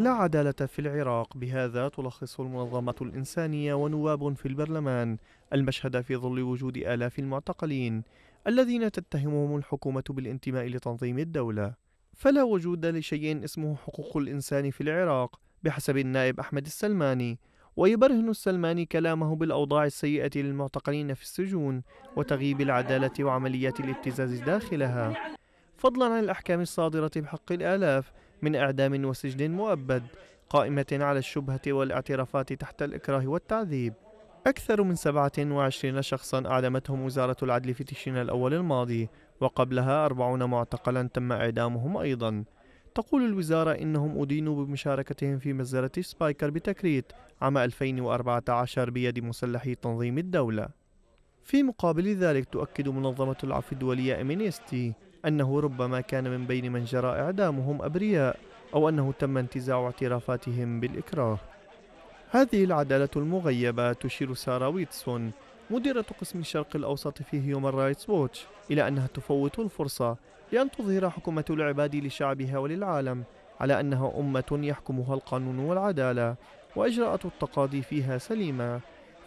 لا عدالة في العراق بهذا تلخص المنظمة الإنسانية ونواب في البرلمان المشهد في ظل وجود آلاف المعتقلين الذين تتهمهم الحكومة بالانتماء لتنظيم الدولة فلا وجود لشيء اسمه حقوق الإنسان في العراق بحسب النائب أحمد السلماني ويبرهن السلماني كلامه بالأوضاع السيئة للمعتقلين في السجون وتغييب العدالة وعمليات الابتزاز داخلها فضلا عن الأحكام الصادرة بحق الآلاف من إعدام وسجن مؤبد قائمة على الشبهة والاعترافات تحت الإكراه والتعذيب أكثر من 27 شخصا أعدمتهم وزارة العدل في تشرين الأول الماضي وقبلها 40 معتقلا تم إعدامهم أيضا تقول الوزارة إنهم أدينوا بمشاركتهم في مزرعة سبايكر بتكريت عام 2014 بيد مسلحي تنظيم الدولة في مقابل ذلك تؤكد منظمة العفو الدولية امينيستي أنه ربما كان من بين من جرى إعدامهم أبرياء أو أنه تم انتزاع اعترافاتهم بالإكراه هذه العدالة المغيبة تشير سارة ويتسون مديرة قسم الشرق الأوسط في هيومن رايتس ووتش إلى أنها تفوت الفرصة لأن تظهر حكومة العباد لشعبها وللعالم على أنها أمة يحكمها القانون والعدالة وإجراءات التقاضي فيها سليمة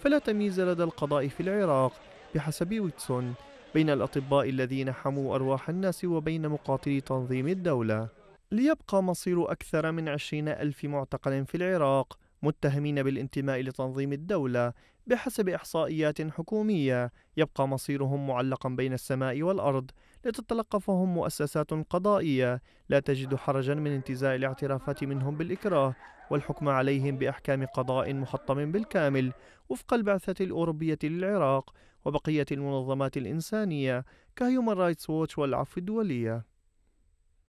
فلا تمييز لدى القضاء في العراق بحسب ويتسون بين الأطباء الذين حموا أرواح الناس وبين مقاتلي تنظيم الدولة ليبقى مصير أكثر من عشرين ألف معتقل في العراق متهمين بالانتماء لتنظيم الدولة بحسب إحصائيات حكومية يبقى مصيرهم معلقا بين السماء والأرض لتتلقفهم مؤسسات قضائية لا تجد حرجا من انتزاع الاعترافات منهم بالإكراه والحكم عليهم بأحكام قضاء محطم بالكامل وفق البعثة الأوروبية للعراق وبقية المنظمات الإنسانية كهيومن رايتس ووتش والعفو الدولية